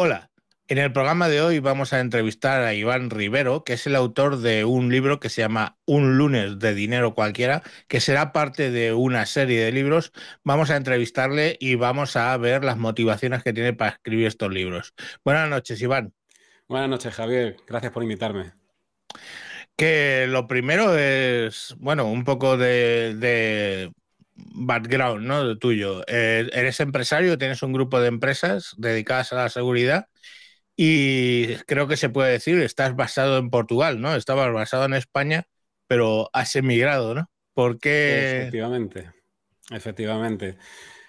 Hola, en el programa de hoy vamos a entrevistar a Iván Rivero, que es el autor de un libro que se llama Un lunes de dinero cualquiera, que será parte de una serie de libros. Vamos a entrevistarle y vamos a ver las motivaciones que tiene para escribir estos libros. Buenas noches, Iván. Buenas noches, Javier. Gracias por invitarme. Que lo primero es, bueno, un poco de, de background ¿no? tuyo. Eh, eres empresario, tienes un grupo de empresas dedicadas a la seguridad y creo que se puede decir, estás basado en Portugal, ¿no? Estabas basado en España, pero has emigrado, ¿no? Efectivamente, efectivamente.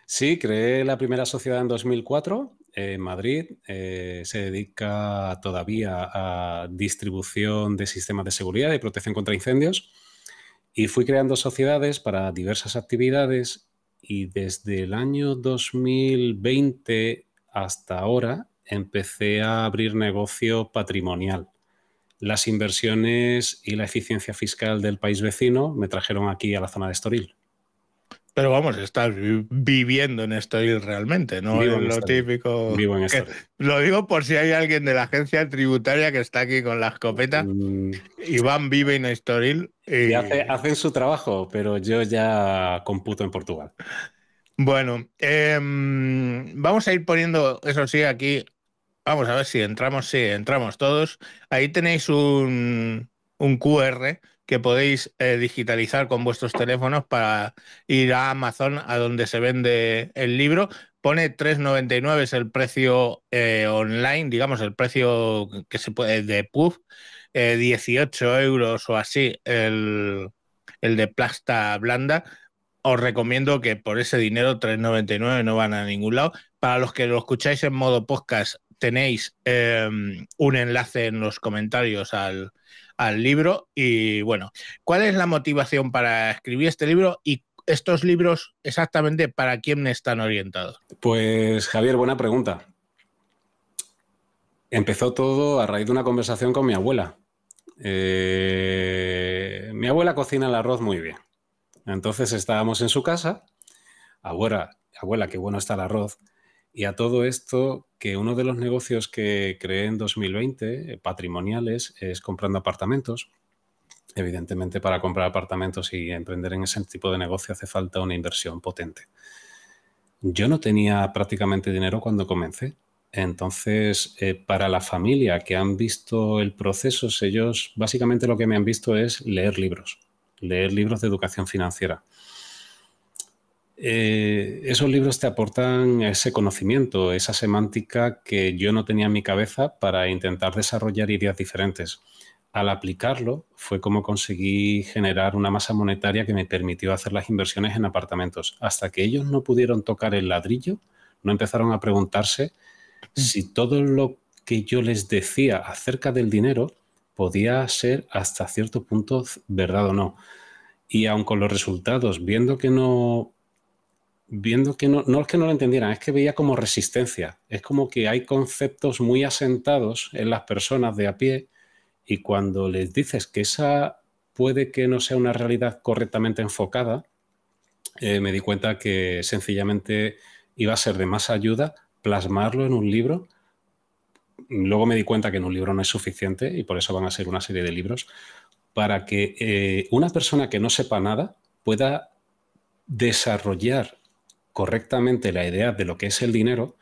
Sí, creé la primera sociedad en 2004 en Madrid. Eh, se dedica todavía a distribución de sistemas de seguridad y protección contra incendios. Y fui creando sociedades para diversas actividades y desde el año 2020 hasta ahora empecé a abrir negocio patrimonial. Las inversiones y la eficiencia fiscal del país vecino me trajeron aquí a la zona de Estoril. Pero vamos, estás viviendo en Estoril realmente, no lo típico. Vivo en Estoril. lo digo por si hay alguien de la agencia tributaria que está aquí con la escopeta. Mm. Iván vive en Estoril. Y... hacen su trabajo, pero yo ya computo en Portugal. Bueno, em, vamos a ir poniendo, eso sí, aquí. Vamos a ver si entramos, sí, entramos todos. Ahí tenéis un, un QR que podéis eh, digitalizar con vuestros teléfonos para ir a Amazon, a donde se vende el libro. Pone 3,99 es el precio eh, online, digamos, el precio que se puede de PUF, 18 eh, euros o así el, de plasta blanda os recomiendo que por ese dinero, 3,99, no van a ningún lado. Para los que lo escucháis en modo podcast, tenéis em, un enlace en los comentarios al, al libro. Y bueno, ¿cuál es la motivación para escribir este libro y estos libros exactamente para quién están orientados? Pues Javier, buena pregunta. Empezó todo a raíz de una conversación con mi abuela. Eh, mi abuela cocina el arroz muy bien. Entonces estábamos en su casa. Abuela, abuela, qué bueno está el arroz. Y a todo esto, que uno de los negocios que creé en 2020, eh, patrimoniales, es comprando apartamentos. Evidentemente, para comprar apartamentos y emprender en ese tipo de negocio hace falta una inversión potente. Yo no tenía prácticamente dinero cuando comencé. Entonces, eh, para la familia que han visto el proceso, ellos básicamente lo que me han visto es leer libros, leer libros de educación financiera. Eh, esos libros te aportan ese conocimiento, esa semántica que yo no tenía en mi cabeza para intentar desarrollar ideas diferentes. Al aplicarlo fue como conseguí generar una masa monetaria que me permitió hacer las inversiones en apartamentos. Hasta que ellos no pudieron tocar el ladrillo, no empezaron a preguntarse mm. si todo lo que yo les decía acerca del dinero podía ser hasta cierto punto verdad o no. Y aun con los resultados, viendo que no viendo que no, es que no lo entendieran, es que veía como resistencia. Es como que hay conceptos muy asentados en las personas de a pie y cuando les dices que esa puede que no sea una realidad correctamente enfocada, eh, me di cuenta que sencillamente iba a ser de más ayuda plasmarlo en un libro. Luego me di cuenta que en un libro no es suficiente y por eso van a ser una serie de libros para que eh, una persona que no sepa nada pueda desarrollar correctamente la idea de lo que es el dinero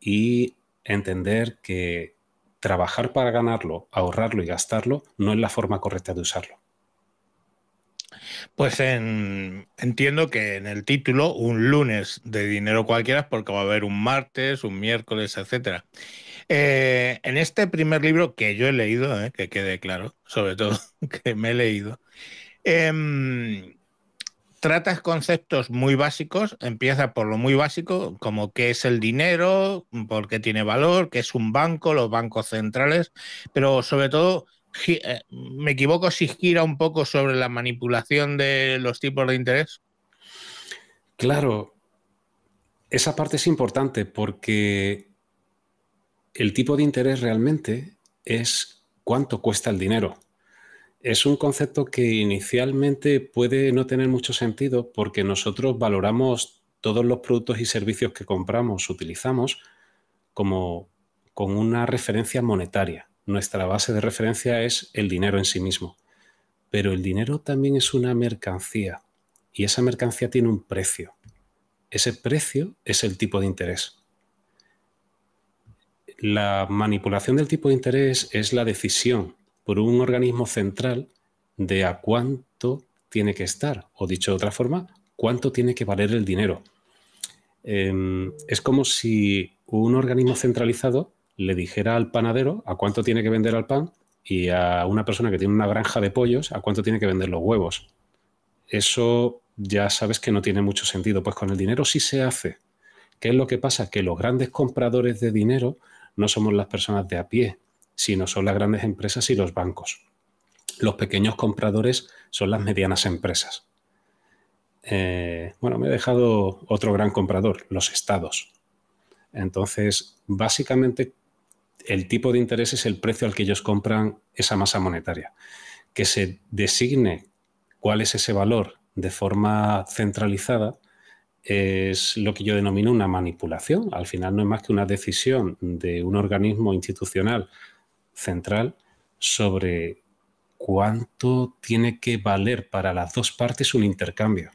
y entender que trabajar para ganarlo, ahorrarlo y gastarlo no es la forma correcta de usarlo. Pues entiendo que en el título un lunes de dinero cualquiera porque va a haber un martes, un miércoles, etcétera. Eh, en este primer libro que yo he leído, eh, que quede claro, sobre todo que me he leído, en em, tratas conceptos muy básicos, empiezas por lo muy básico, como qué es el dinero, por qué tiene valor, qué es un banco, los bancos centrales, pero sobre todo eh, me equivoco si gira un poco sobre la manipulación de los tipos de interés. Claro, esa parte es importante porque el tipo de interés realmente es cuánto cuesta el dinero es un concepto que inicialmente puede no tener mucho sentido porque nosotros valoramos todos los productos y servicios que compramos, utilizamos, como con una referencia monetaria. Nuestra base de referencia es el dinero en sí mismo. Pero el dinero también es una mercancía y esa mercancía tiene un precio. Ese precio es el tipo de interés. La manipulación del tipo de interés es la decisión por un organismo central de a cuánto tiene que estar, o dicho de otra forma, cuánto tiene que valer el dinero. Em, es como si un organismo centralizado le dijera al panadero a cuánto tiene que vender al pan y a una persona que tiene una granja de pollos a cuánto tiene que vender los huevos. Eso ya sabes que no tiene mucho sentido, pues con el dinero sí se hace. ¿Qué es lo que pasa? Que los grandes compradores de dinero no somos las personas de a pie, sino son las grandes empresas y los bancos. Los pequeños compradores son las medianas empresas. Eh, bueno, me he dejado otro gran comprador, los estados. Entonces, básicamente, el tipo de interés es el precio al que ellos compran esa masa monetaria. Que se designe cuál es ese valor de forma centralizada es lo que yo denomino una manipulación. Al final no es más que una decisión de un organismo institucional central sobre cuánto tiene que valer para las dos partes un intercambio,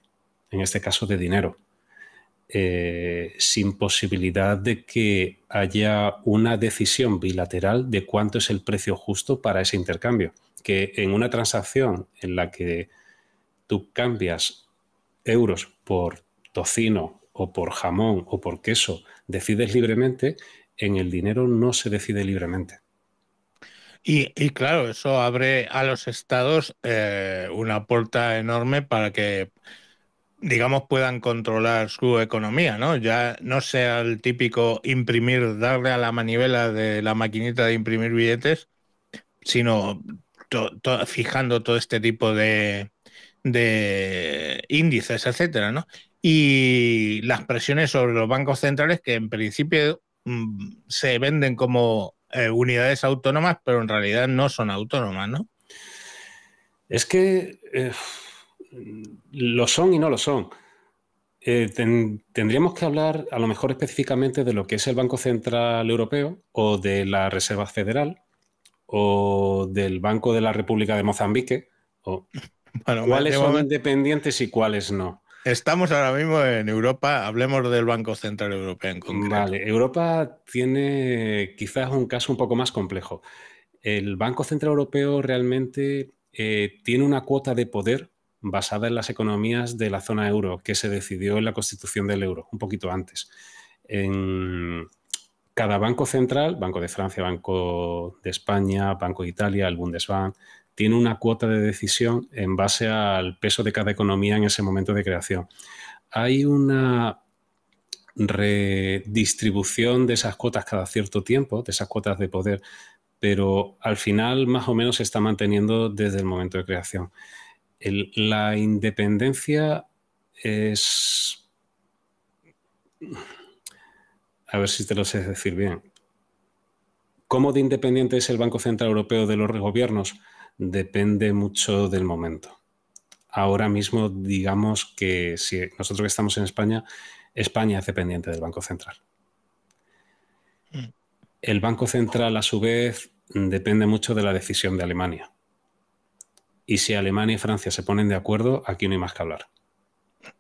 en este caso de dinero, eh, sin posibilidad de que haya una decisión bilateral de cuánto es el precio justo para ese intercambio. Que en una transacción en la que tú cambias euros por tocino o por jamón o por queso, decides libremente, en el dinero no se decide libremente. Y, claro, eso abre a los estados eh, una puerta enorme para que, digamos, puedan controlar su economía, ¿no? Ya no sea el típico imprimir, darle a la manivela de la maquinita de imprimir billetes, sino fijando todo este tipo de, de índices, etcétera, ¿no? Y las presiones sobre los bancos centrales que en principio mm, se venden como eh, unidades autónomas, pero en realidad no son autónomas, ¿no? Es que eh, lo son y no lo son. Eh, tendríamos que hablar a lo mejor específicamente de lo que es el Banco Central Europeo o de la Reserva Federal o del Banco de la República de Mozambique. O cuáles este son independientes y cuáles no. Estamos ahora mismo en Europa, hablemos del Banco Central Europeo en concreto. Vale, Europa tiene quizás un caso un poco más complejo. El Banco Central Europeo realmente eh, tiene una cuota de poder basada en las economías de la zona euro, que se decidió en la constitución del euro, un poquito antes. En cada banco central, Banco de Francia, Banco de España, Banco de Italia, el Bundesbank, tiene una cuota de decisión en base al peso de cada economía en ese momento de creación. Hay una redistribución de esas cuotas cada cierto tiempo, de esas cuotas de poder, pero al final más o menos se está manteniendo desde el momento de creación. la independencia es... A ver si te lo sé decir bien. ¿Cómo de independiente es el Banco Central Europeo de los gobiernos? depende mucho del momento. Ahora mismo, digamos que si nosotros que estamos en España, España es dependiente del Banco Central. Mm. El Banco Central, a su vez, depende mucho de la decisión de Alemania. Y si Alemania y Francia se ponen de acuerdo, aquí no hay más que hablar.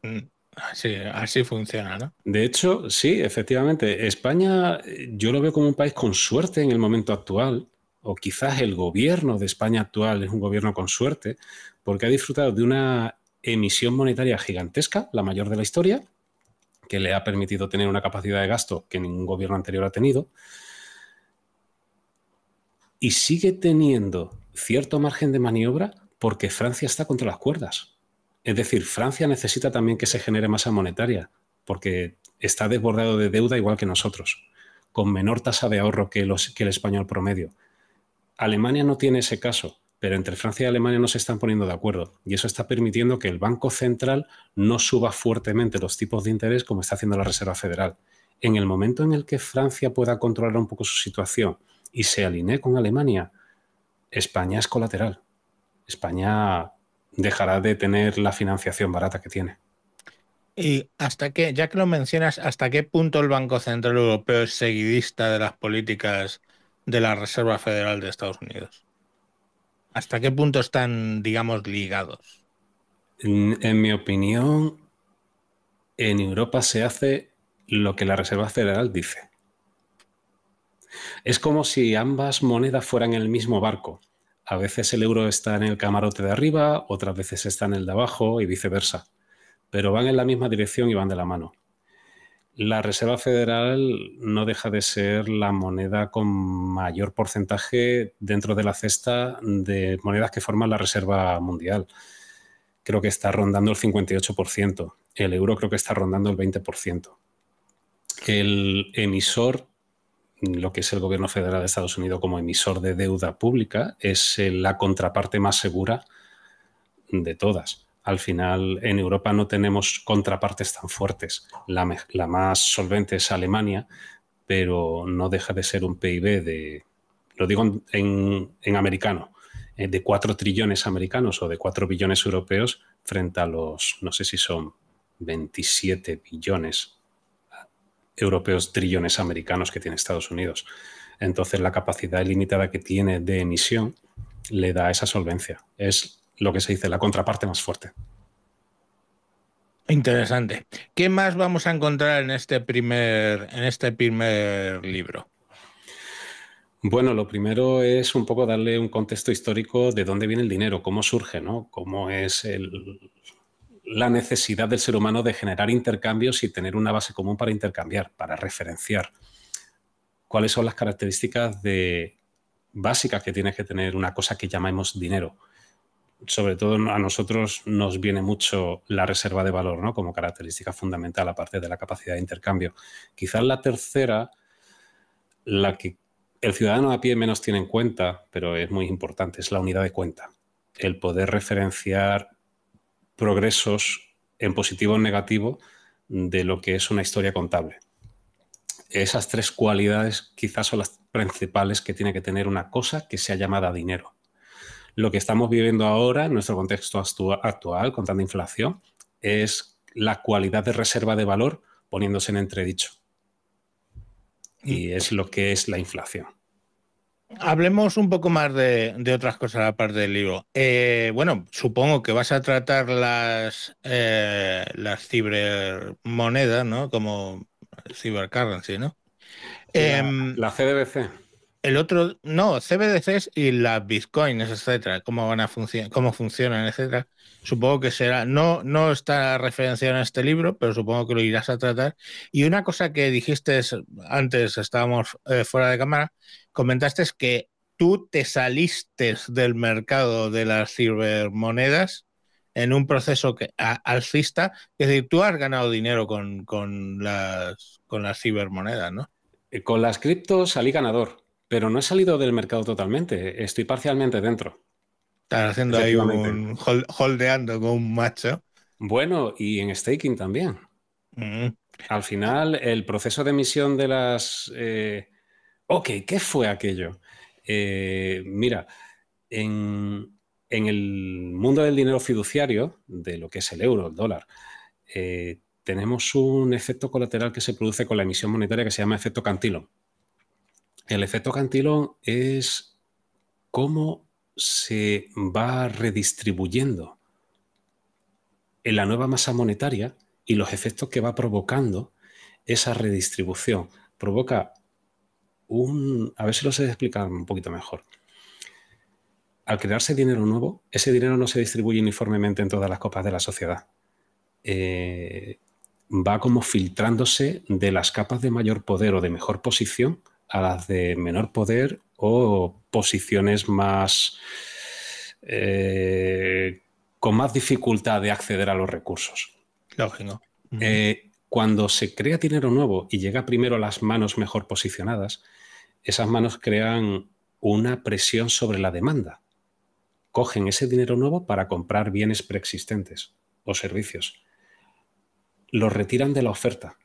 Mm. Así, así funciona, ¿no? De hecho, sí, efectivamente. España yo lo veo como un país con suerte en el momento actual, o quizás el gobierno de España actual es un gobierno con suerte, porque ha disfrutado de una emisión monetaria gigantesca, la mayor de la historia, que le ha permitido tener una capacidad de gasto que ningún gobierno anterior ha tenido, y sigue teniendo cierto margen de maniobra porque Francia está contra las cuerdas. Es decir, Francia necesita también que se genere masa monetaria, porque está desbordado de deuda igual que nosotros, con menor tasa de ahorro que, que el español promedio. Alemania no tiene ese caso, pero entre Francia y Alemania no se están poniendo de acuerdo y eso está permitiendo que el Banco Central no suba fuertemente los tipos de interés como está haciendo la Reserva Federal. En el momento en el que Francia pueda controlar un poco su situación y se alinee con Alemania, España es colateral. España dejará de tener la financiación barata que tiene. Y hasta qué, ya que lo mencionas, ¿hasta qué punto el Banco Central Europeo es seguidista de las políticas de la Reserva Federal de Estados Unidos? ¿Hasta qué punto están, digamos, ligados? En, mi opinión, en Europa se hace lo que la Reserva Federal dice. Es como si ambas monedas fueran en el mismo barco. A veces el euro está en el camarote de arriba, otras veces está en el de abajo y viceversa. Pero van en la misma dirección y van de la mano la Reserva Federal no deja de ser la moneda con mayor porcentaje dentro de la cesta de monedas que forman la Reserva Mundial. Creo que está rondando el 58%. El euro creo que está rondando el 20%. El emisor, lo que es el gobierno federal de Estados Unidos como emisor de deuda pública, es eh, la contraparte más segura de todas al final en Europa no tenemos contrapartes tan fuertes. La, más solvente es Alemania, pero no deja de ser un PIB de, lo digo en, americano, eh, de 4 trillones americanos o de 4 billones europeos frente a los, no sé si son 27 billones europeos, trillones americanos que tiene Estados Unidos. Entonces la capacidad ilimitada que tiene de emisión le da esa solvencia. Es lo que se dice, la contraparte más fuerte. Interesante. ¿Qué más vamos a encontrar en este primer, en este primer libro? Bueno, lo primero es un poco darle un contexto histórico de dónde viene el dinero, cómo surge, ¿no? Cómo es la necesidad del ser humano de generar intercambios y tener una base común para intercambiar, para referenciar. ¿Cuáles son las características básicas que tiene que tener una cosa que llamemos dinero? sobre todo a nosotros nos viene mucho la reserva de valor ¿no? como característica fundamental, aparte de la capacidad de intercambio. Quizás la tercera, la que el ciudadano a pie menos tiene en cuenta, pero es muy importante, es la unidad de cuenta. El poder referenciar progresos en positivo o en negativo de lo que es una historia contable. Esas tres cualidades quizás son las principales que tiene que tener una cosa que sea llamada dinero lo que estamos viviendo ahora, en nuestro contexto actual, con tanta inflación, es la cualidad de reserva de valor poniéndose en entredicho. Y mm. es lo que es la inflación. Hablemos un poco más de, otras cosas aparte del libro. Eh, bueno, supongo que vas a tratar las, eh, las cibermonedas, ¿no? Como cibercurrency, ¿no? La, em, la CDBC el otro, no, CBDCs y las bitcoins, etcétera, cómo van a funcionar, cómo funcionan, etcétera. Supongo que será, no, no está referenciado en este libro, pero supongo que lo irás a tratar. Y una cosa que dijiste antes, estábamos eh, fuera de cámara, comentaste que tú te saliste del mercado de las cibermonedas en un proceso alcista, es decir, tú has ganado dinero con, las, con las cibermonedas, ¿no? Eh, con las criptos salí ganador pero no he salido del mercado totalmente, estoy parcialmente dentro. Estás haciendo ahí un holdeando con un macho. Bueno, y en staking también. Mm. Al final, el proceso de emisión de las... Eh, ok, ¿qué fue aquello? Eh, mira, en, el mundo del dinero fiduciario, de lo que es el euro, el dólar, eh, tenemos un efecto colateral que se produce con la emisión monetaria que se llama efecto cantilo el efecto cantilón es cómo se va redistribuyendo en la nueva masa monetaria y los efectos que va provocando esa redistribución. Provoca un... A ver si lo sé explicar un poquito mejor. Al crearse dinero nuevo, ese dinero no se distribuye uniformemente en todas las copas de la sociedad. Eh, va como filtrándose de las capas de mayor poder o de mejor posición a las de menor poder o posiciones más eh, con más dificultad de acceder a los recursos. Lógico. Eh, cuando se crea dinero nuevo y llega primero a las manos mejor posicionadas, esas manos crean una presión sobre la demanda. Cogen ese dinero nuevo para comprar bienes preexistentes o servicios. Los retiran de la oferta,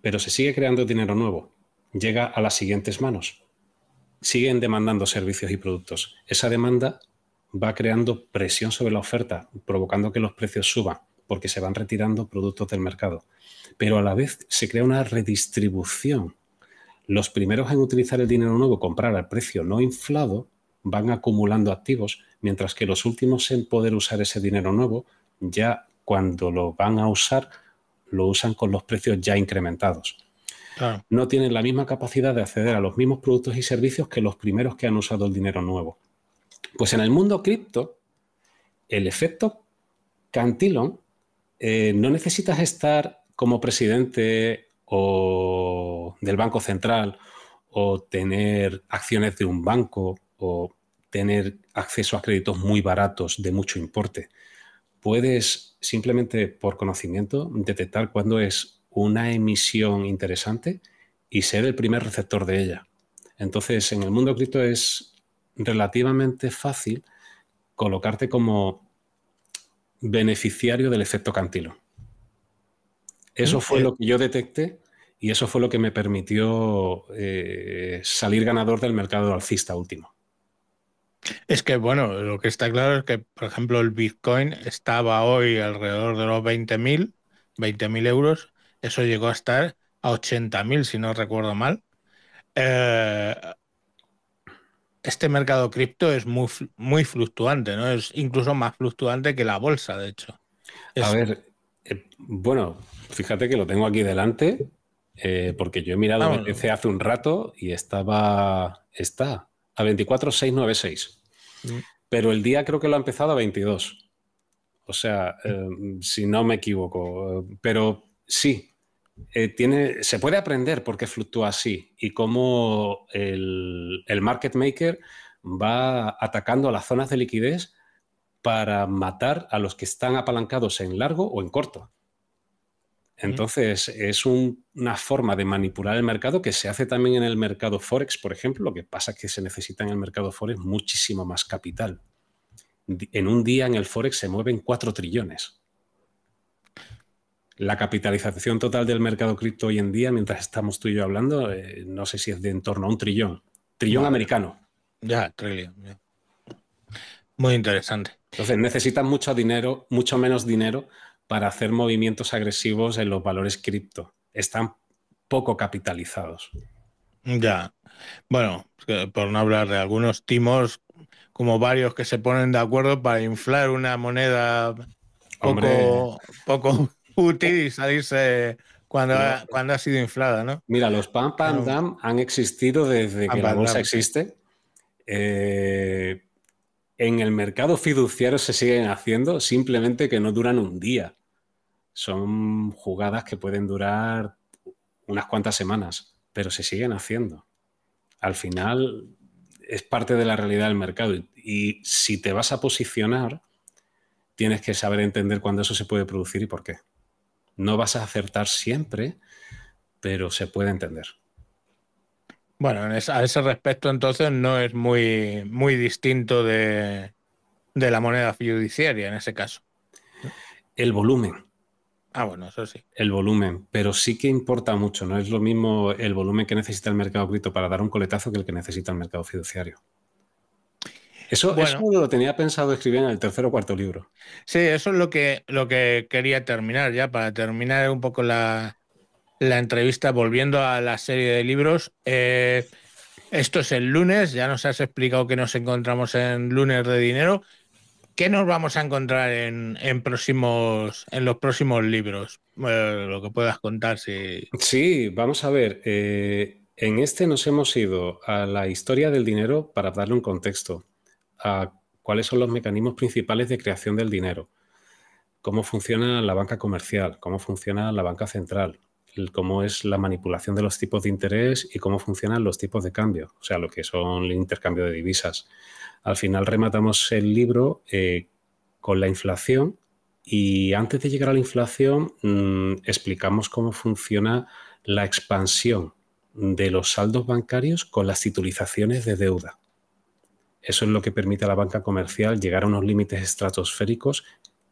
pero se sigue creando dinero nuevo llega a las siguientes manos. Siguen demandando servicios y productos. Esa demanda va creando presión sobre la oferta, provocando que los precios suban, porque se van retirando productos del mercado. Pero a la vez se crea una redistribución. Los primeros en utilizar el dinero nuevo, comprar al precio no inflado, van acumulando activos, mientras que los últimos en poder usar ese dinero nuevo, ya cuando lo van a usar, lo usan con los precios ya incrementados no tienen la misma capacidad de acceder a los mismos productos y servicios que los primeros que han usado el dinero nuevo. Pues en el mundo cripto, el efecto Cantillon, eh, no necesitas estar como presidente o del Banco Central o tener acciones de un banco o tener acceso a créditos muy baratos de mucho importe. Puedes simplemente por conocimiento detectar cuándo es una emisión interesante y ser el primer receptor de ella. Entonces, en el mundo cripto es relativamente fácil colocarte como beneficiario del efecto cantilo. Eso fue lo que yo detecté y eso fue lo que me permitió eh, salir ganador del mercado alcista último. Es que, bueno, lo que está claro es que, por ejemplo, el Bitcoin estaba hoy alrededor de los 20.000, 20.000 euros, eso llegó a estar a 80.000, si no recuerdo mal. Eh, este mercado cripto es muy, muy fluctuante, ¿no? Es incluso más fluctuante que la bolsa, de hecho. A ver, eh, bueno, fíjate que lo tengo aquí delante, eh, porque yo he mirado mi ah, PC e hace un rato y estaba, está a 24,696. Mm. Pero el día creo que lo ha empezado a 22. O sea, mm. si no me equivoco. Pero sí, eh, se puede aprender por qué fluctúa así y cómo el, market maker va atacando a las zonas de liquidez para matar a los que están apalancados en largo o en corto. Entonces, es una forma de manipular el mercado que se hace también en el mercado Forex, por ejemplo. Lo que pasa es que se necesita en el mercado Forex muchísimo más capital. En un día en el Forex se mueven 4 trillones la capitalización total del mercado cripto hoy en día, mientras estamos tú y yo hablando, eh, no sé si es de en torno a un trillón. Trillón americano. Ya, trillón. Muy interesante. Entonces necesitan mucho dinero, mucho menos dinero para hacer movimientos agresivos en los valores cripto. Están poco capitalizados. Ya. Bueno, eh, por no hablar de algunos timos, como varios que se ponen de acuerdo para inflar una moneda poco, poco utilizarse cuando, ha, cuando ha sido inflada, ¿no? Mira, los Pan Pan Dam han existido desde que la bolsa existe. Eh, en el mercado fiduciario se siguen haciendo, simplemente que no duran un día. Son jugadas que pueden durar unas cuantas semanas, pero se siguen haciendo. Al final es parte de la realidad del mercado y si te vas a posicionar, tienes que saber entender cuándo eso se puede producir y por qué. No vas a acertar siempre, pero se puede entender. Bueno, a ese respecto entonces no es muy, muy distinto de, de la moneda fiduciaria en ese caso. El volumen. Ah, bueno, eso sí. El volumen, pero sí que importa mucho. No es lo mismo el volumen que necesita el mercado cripto para dar un coletazo que el que necesita el mercado fiduciario. Eso, es lo tenía pensado escribir en el tercer o cuarto libro. Sí, eso es lo que, lo que quería terminar ya, para terminar un poco la, entrevista, volviendo a la serie de libros. Eh, esto es el lunes, ya nos has explicado que nos encontramos en lunes de dinero. ¿Qué nos vamos a encontrar en, próximos, en los próximos libros? Eh, lo que puedas contar, si... Sí, vamos a ver. Eh, en este nos hemos ido a la historia del dinero para darle un contexto cuáles son los mecanismos principales de creación del dinero, cómo funciona la banca comercial, cómo funciona la banca central, cómo es la manipulación de los tipos de interés y cómo funcionan los tipos de cambio, o sea, lo que son el intercambio de divisas. Al final rematamos el libro eh, con la inflación y antes de llegar a la inflación mm, explicamos cómo funciona la expansión de los saldos bancarios con las titulizaciones de deuda. Eso es lo que permite a la banca comercial llegar a unos límites estratosféricos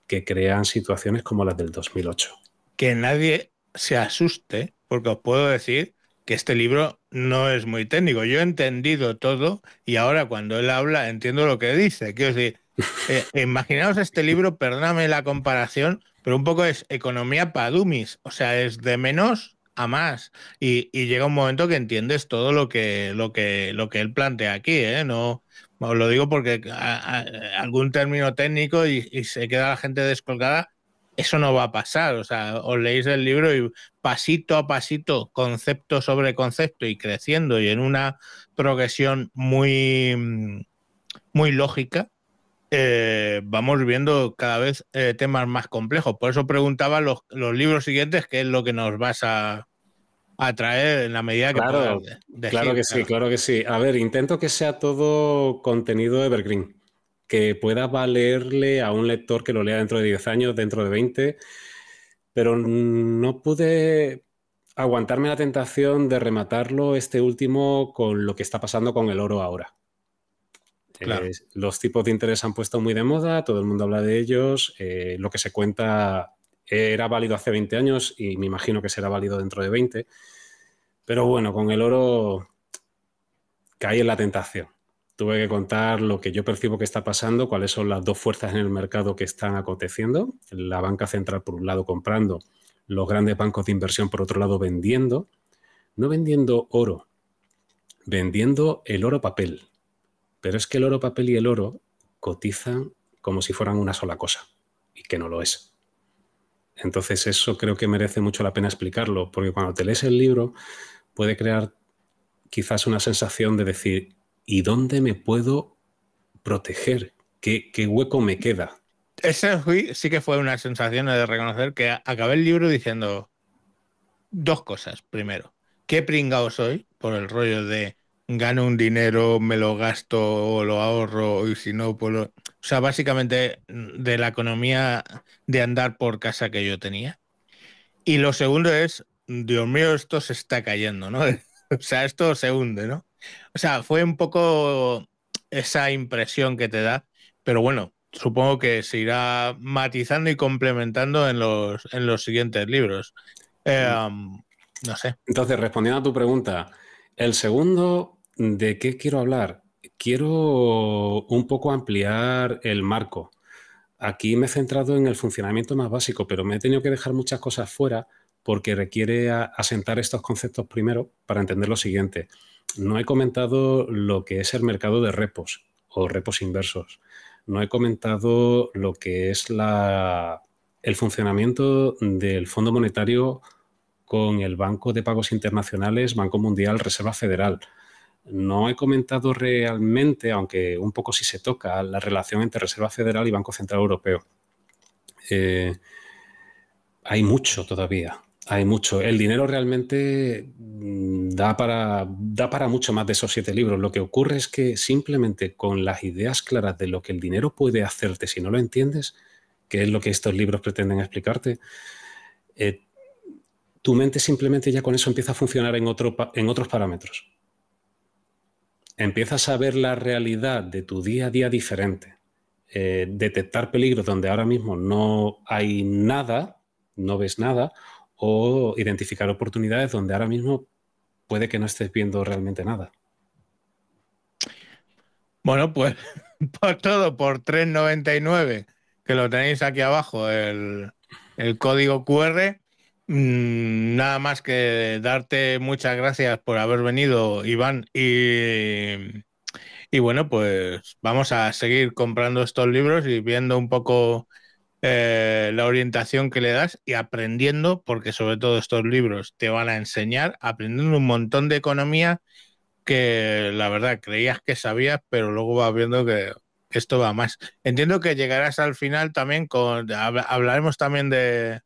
que crean situaciones como las del 2008. Que nadie se asuste, porque os puedo decir que este libro no es muy técnico. Yo he entendido todo y ahora cuando él habla entiendo lo que dice. Quiero decir, eh, imaginaos este libro, perdóname la comparación, pero un poco es economía para dummies, o sea, es de menos a más y, llega un momento que entiendes todo lo que lo que lo que él plantea aquí, ¿eh? No, os lo digo porque algún término técnico y, se queda la gente descolgada, eso no va a pasar. O sea, os leéis el libro y pasito a pasito, concepto sobre concepto y creciendo y en una progresión muy, muy lógica, eh, vamos viendo cada vez eh, temas más complejos. Por eso preguntaba los, los libros siguientes, qué es lo que nos vas a, atraer en la medida que claro, claro que sí, claro que sí. A ver, intento que sea todo contenido evergreen, que pueda valerle a un lector que lo lea dentro de 10 años, dentro de 20, pero no pude aguantarme la tentación de rematarlo este último con lo que está pasando con el oro ahora. los tipos de interés han puesto muy de moda, todo el mundo habla de ellos, eh, lo que se cuenta era válido hace 20 años y me imagino que será válido dentro de 20. Pero bueno, con el oro caí en la tentación. Tuve que contar lo que yo percibo que está pasando, cuáles son las dos fuerzas en el mercado que están aconteciendo. La banca central, por un lado, comprando, los grandes bancos de inversión, por otro lado, vendiendo. No vendiendo oro, vendiendo el oro papel. Pero es que el oro papel y el oro cotizan como si fueran una sola cosa, y que no lo es. Entonces eso creo que merece mucho la pena explicarlo, porque cuando te lees el libro puede crear quizás una sensación de decir, ¿y dónde me puedo proteger? ¿Qué, hueco me queda? Esa sí que fue una sensación de reconocer que acabé el libro diciendo dos cosas. Primero, qué pringao soy por el rollo de gano un dinero, me lo gasto o lo ahorro, y si no, pues O sea, básicamente mm, de la economía de andar por casa que yo tenía. Y lo segundo es, Dios mío, esto se está cayendo, ¿no? o sea, esto se hunde, ¿no? O sea, fue un poco esa impresión que te da, pero bueno, supongo que se irá matizando y complementando en los, en los siguientes libros. Mm. Em, no sé. Entonces, respondiendo a tu pregunta, el segundo ¿De qué quiero hablar? Quiero un poco ampliar el marco. Aquí me he centrado en el funcionamiento más básico, pero me he tenido que dejar muchas cosas fuera porque requiere asentar estos conceptos primero para entender lo siguiente. No he comentado lo que es el mercado de repos o repos inversos. No he comentado lo que es el funcionamiento del Fondo Monetario con el Banco de Pagos Internacionales, Banco Mundial, Reserva Federal no he comentado realmente, aunque un poco sí se toca, la relación entre Reserva Federal y Banco Central Europeo. Eh, hay mucho todavía, hay mucho. El dinero realmente mm, da para, mucho más de esos siete libros. Lo que ocurre es que simplemente con las ideas claras de lo que el dinero puede hacerte si no lo entiendes, que es lo que estos libros pretenden explicarte, eh, tu mente simplemente ya con eso empieza a funcionar en otros parámetros empiezas a ver la realidad de tu día a día diferente. Eh, detectar peligros donde ahora mismo no hay nada, no ves nada, o identificar oportunidades donde ahora mismo puede que no estés viendo realmente nada. Bueno, pues por todo, por 3.99, que lo tenéis aquí abajo, el, el código QR, Mm, nada más que darte muchas gracias por haber venido, Iván. Y, y bueno, pues vamos a seguir comprando estos libros y viendo un poco eh, la orientación que le das y aprendiendo, porque sobre todo estos libros te van a enseñar, aprendiendo un montón de economía que la verdad creías que sabías, pero luego vas viendo que esto va más. Entiendo que llegarás al final también con, hablaremos también de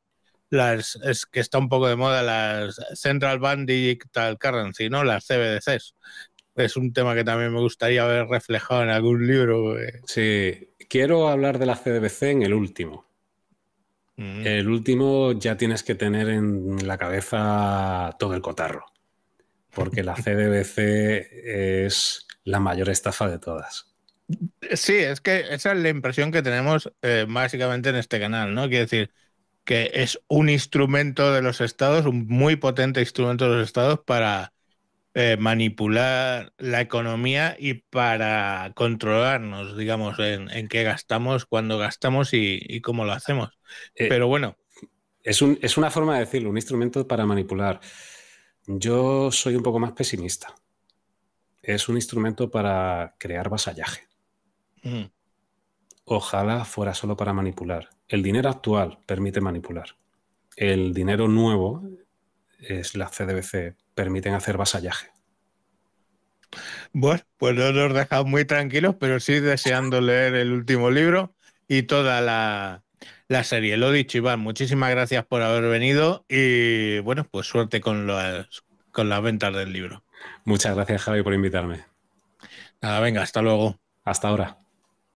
las es que está un poco de moda las Central Bank Digital Currency, ¿no? Las CBDCs. Es un tema que también me gustaría ver reflejado en algún libro. Sí, quiero hablar de la CBDC en el último. Mm. El último ya tienes que tener en la cabeza todo el cotarro, porque la CBDC es la mayor estafa de todas. Sí, es que esa es la impresión que tenemos eh, básicamente en este canal, ¿no? quiero decir, que es un instrumento de los estados, un muy potente instrumento de los estados para eh, manipular la economía y para controlarnos, digamos, en, qué gastamos, cuándo gastamos y, cómo lo hacemos. Eh, Pero bueno. Es, una forma de decirlo, un instrumento para manipular. Yo soy un poco más pesimista. Es un instrumento para crear vasallaje. Ojalá fuera solo para manipular el dinero actual permite manipular. El dinero nuevo, es las CDBC, permiten hacer vasallaje. Bueno, pues no nos dejamos muy tranquilos, pero sí deseando leer el último libro y toda la, serie. Lo dicho, Iván, muchísimas gracias por haber venido y bueno, pues suerte con, con las ventas del libro. Muchas gracias, Javi, por invitarme. Nada, venga, hasta luego. Hasta ahora.